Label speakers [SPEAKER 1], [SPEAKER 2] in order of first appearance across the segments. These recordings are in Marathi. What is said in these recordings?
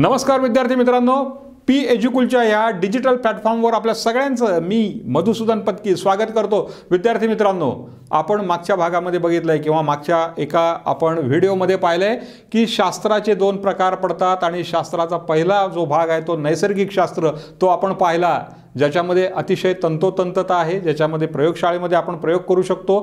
[SPEAKER 1] नमस्कार विद्यार्थी मित्रांनो पी एज्युकुलच्या या डिजिटल प्लॅटफॉर्मवर आपल्या सगळ्यांचं मी मधुसूदन पत्की स्वागत करतो विद्यार्थी मित्रांनो आपण मागच्या भागामध्ये बघितलं आहे किंवा मागच्या एका आपण व्हिडिओमध्ये पाहिलं आहे की शास्त्राचे दोन प्रकार पडतात आणि शास्त्राचा पहिला जो भाग आहे तो नैसर्गिक शास्त्र तो आपण पाहिला ज्याच्यामध्ये अतिशय तंतोतंतता आहे ज्याच्यामध्ये प्रयोगशाळेमध्ये आपण प्रयोग करू शकतो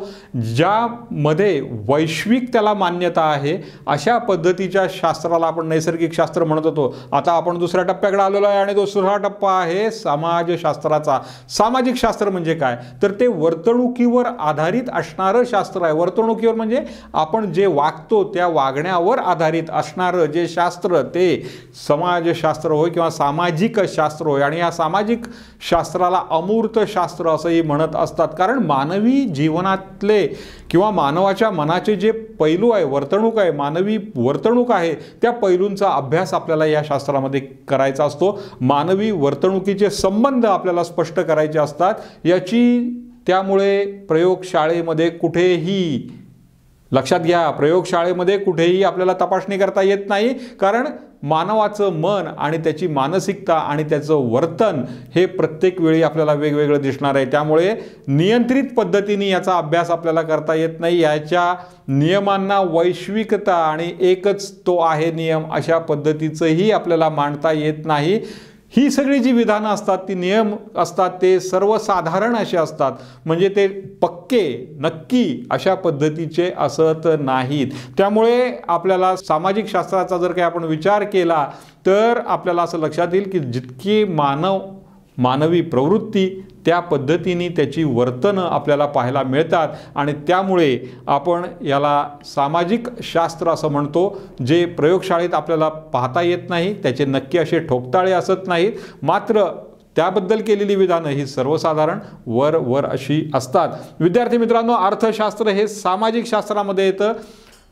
[SPEAKER 1] ज्यामध्ये वैश्विक त्याला मान्यता आहे अशा पद्धतीच्या शास्त्राला आपण नैसर्गिक शास्त्र म्हणत होतो आता आपण दुसऱ्या टप्प्याकडे आलेलो आहे आणि दुसरा टप्पा आहे समाजशास्त्राचा सामाजिक शास्त्र म्हणजे काय तर ते वर्तणुकीवर आधारित असणारं शास्त्र आहे वर्तणुकीवर म्हणजे आपण जे वागतो त्या वागण्यावर आधारित असणारं जे शास्त्र ते समाजशास्त्र होय किंवा सामाजिक शास्त्र होय आणि या सामाजिक शास्त्राला अमूर्त शास्त्र असंही म्हणत असतात कारण मानवी जीवनातले किंवा मानवाच्या मनाचे जे पैलू आहे वर्तणूक आहे मानवी वर्तणूक आहे त्या पैलूंचा अभ्यास आपल्याला या शास्त्रामध्ये करायचा असतो मानवी वर्तणुकीचे संबंध आपल्याला स्पष्ट करायचे असतात याची त्यामुळे प्रयोगशाळेमध्ये कुठेही लक्षात घ्या प्रयोगशाळेमध्ये कुठेही आपल्याला तपासणी करता येत नाही कारण मानवाचं मन आणि त्याची मानसिकता आणि त्याचं वर्तन हे प्रत्येक वेळी आपल्याला वेगवेगळं दिसणार आहे त्यामुळे नियंत्रित पद्धतीने याचा अभ्यास आपल्याला करता येत नाही याच्या नियमांना वैश्विकता आणि एकच तो आहे नियम अशा पद्धतीचंही आपल्याला मांडता येत नाही ही सगळी जी विधानं असतात ती नियम असतात ते सर्वसाधारण असे असतात म्हणजे ते पक्के नक्की अशा पद्धतीचे असत नाहीत त्यामुळे आपल्याला सामाजिक शास्त्राचा जर काही आपण विचार केला तर आपल्याला असं लक्षात येईल की जितकी मानव मानवी प्रवृत्ती त्या पद्धतीने त्याची वर्तनं आपल्याला पाहायला मिळतात आणि त्यामुळे आपण याला सामाजिक शास्त्र असं म्हणतो जे प्रयोगशाळेत आपल्याला पाहता येत नाही त्याचे नक्की असे ठोकताळे असत नाहीत मात्र त्याबद्दल केलेली विधानं ही सर्वसाधारण वर वर अशी असतात विद्यार्थी मित्रांनो अर्थशास्त्र हे सामाजिक शास्त्रामध्ये येतं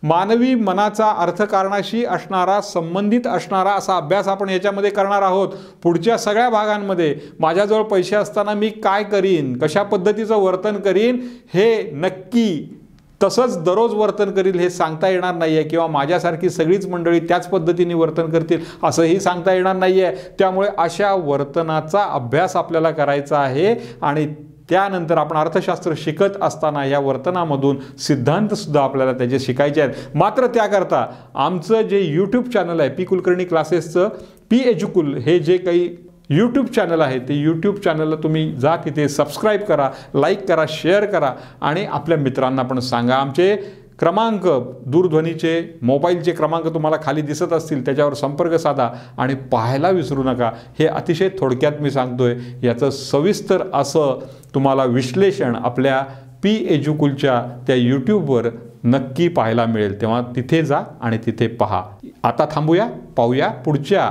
[SPEAKER 1] मानवी मनाचा अर्थकारणाशी असणारा संबंधित असणारा असा अभ्यास आपण याच्यामध्ये करणार आहोत पुढच्या सगळ्या भागांमध्ये माझ्याजवळ पैसे असताना मी काय करीन कशा पद्धतीचं वर्तन करीन हे नक्की तसंच दररोज वर्तन करील हे सांगता येणार नाही आहे किंवा माझ्यासारखी सगळीच मंडळी त्याच पद्धतीने वर्तन करतील असंही सांगता येणार नाही आहे त्यामुळे अशा वर्तनाचा अभ्यास आपल्याला करायचा आहे आणि त्यानंतर आपण अर्थशास्त्र शिकत असताना या वर्तनामधून सिद्धांतसुद्धा आपल्याला त्याचे शिकायचे आहेत मात्र त्याकरता आमचं जे यूट्यूब चॅनल आहे पी कुलकर्णी क्लासेसचं पी एज्युकुल हे जे काही यूट्यूब चॅनल आहे ते यूट्यूब चॅनलला तुम्ही जा तिथे सबस्क्राईब करा लाईक करा शेअर करा आणि आपल्या मित्रांना पण सांगा आमचे क्रमांक दूरध्वनीचे मोबाईलचे क्रमांक तुम्हाला खाली दिसत असतील त्याच्यावर संपर्क साधा आणि पाहायला विसरू नका हे अतिशय थोडक्यात मी सांगतो आहे याचं सविस्तर असं तुम्हाला विश्लेषण आपल्या पी एज्युकुलच्या त्या यूट्यूबवर नक्की पाहायला मिळेल तेव्हा तिथे जा आणि तिथे पहा आता थांबूया पाहूया पुढच्या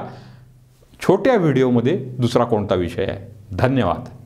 [SPEAKER 1] छोट्या व्हिडिओमध्ये दुसरा कोणता विषय आहे धन्यवाद